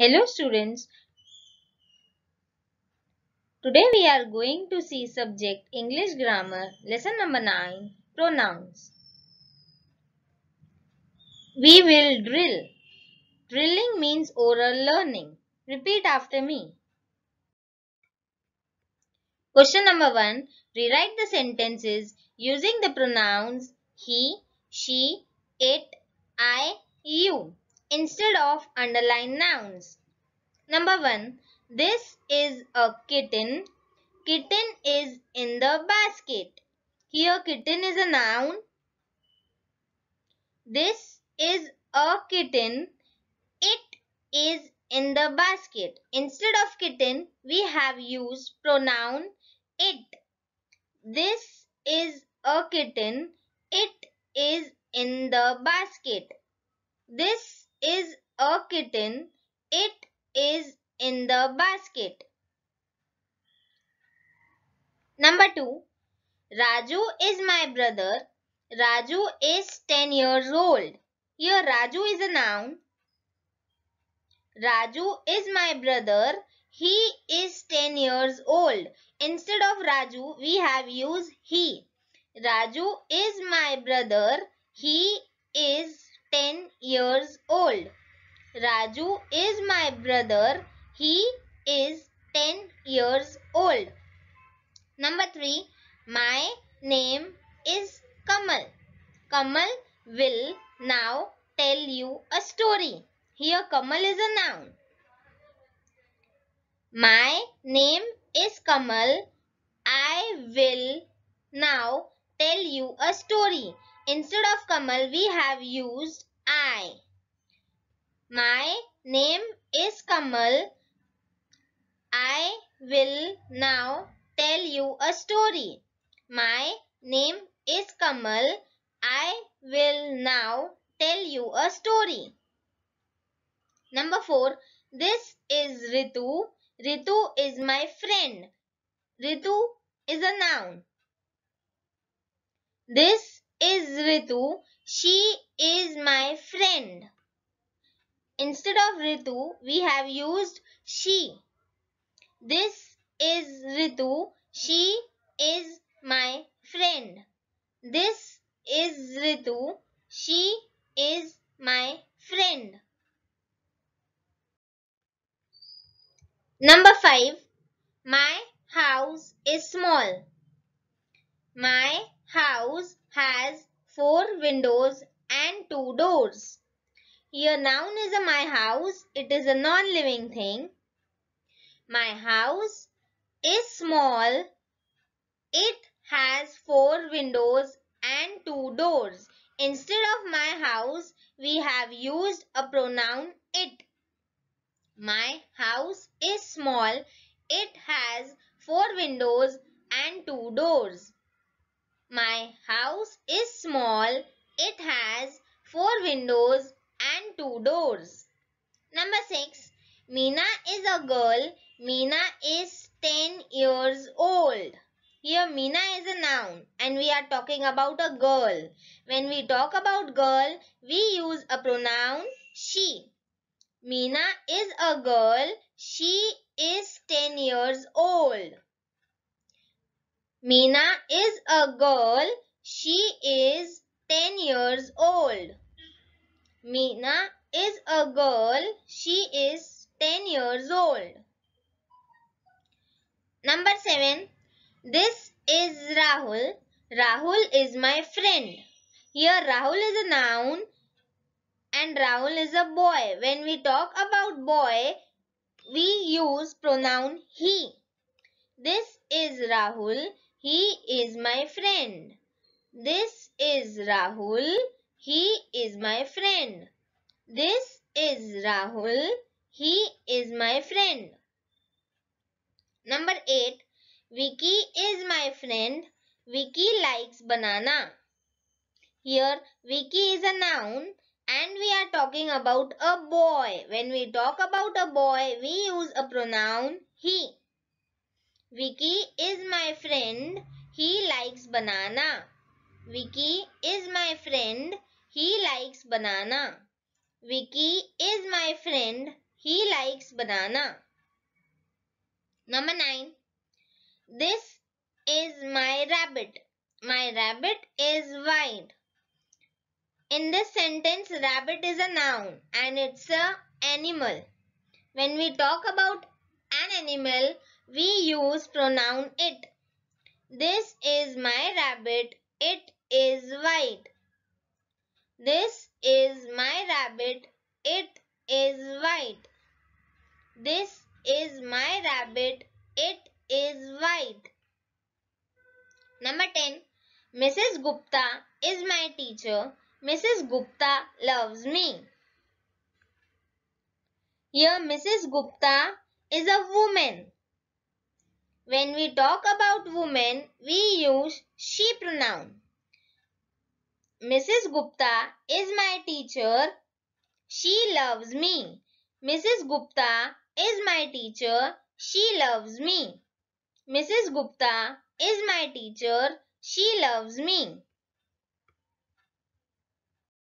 Hello students. Today we are going to see subject English grammar lesson number 9 pronouns. We will drill. Drilling means oral learning. Repeat after me. Question number 1. Rewrite the sentences using the pronouns he, she, it, I, you instead of underlined nouns. Number 1. This is a kitten. Kitten is in the basket. Here kitten is a noun. This is a kitten. It is in the basket. Instead of kitten, we have used pronoun it. This is a kitten. It is in the basket. This is a kitten. It is in the basket. Number 2. Raju is my brother. Raju is 10 years old. Here Raju is a noun. Raju is my brother. He is 10 years old. Instead of Raju, we have used he. Raju is my brother. He is 10 years old. Raju is my brother. He is 10 years old. Number 3. My name is Kamal. Kamal will now tell you a story. Here Kamal is a noun. My name is Kamal. I will now tell you a story. Instead of Kamal, we have used I. My name is Kamal. I will now tell you a story. My name is Kamal. I will now tell you a story. Number 4. This is Ritu. Ritu is my friend. Ritu is a noun. This is Ritu. She is my friend. Instead of Ritu, we have used she. This is Ritu. She is my friend. This is Ritu. She is my friend. Number 5. My house is small. My house has four windows and two doors. Here noun is a my house. It is a non-living thing. My house is small. It has four windows and two doors. Instead of my house, we have used a pronoun it. My house is small. It has four windows and two doors. My house is small. It has four windows and two doors. Number 6. Mina is a girl. Mina is 10 years old. Here Mina is a noun and we are talking about a girl. When we talk about girl, we use a pronoun she. Mina is a girl. She is 10 years old. Meena is a girl. She is 10 years old. Meena is a girl. She is 10 years old. Number 7. This is Rahul. Rahul is my friend. Here Rahul is a noun and Rahul is a boy. When we talk about boy, we use pronoun he. This is Rahul. He is my friend. This is Rahul. He is my friend. This is Rahul. He is my friend. Number 8. Vicky is my friend. Vicky likes banana. Here Vicky is a noun and we are talking about a boy. When we talk about a boy, we use a pronoun he. Vicky is my friend. He likes banana. Vicky is my friend. He likes banana. Vicky is my friend. He likes banana. Number 9. This is my rabbit. My rabbit is white. In this sentence, rabbit is a noun and it's an animal. When we talk about an animal, we use pronoun it. This is my rabbit. It is white. This is my rabbit. It is white. This is my rabbit. It is white. Number 10. Mrs. Gupta is my teacher. Mrs. Gupta loves me. Here Mrs. Gupta is a woman. When we talk about women, we use she pronoun. Mrs. Gupta is my teacher. She loves me. Mrs. Gupta is my teacher. She loves me. Mrs. Gupta is my teacher. She loves me.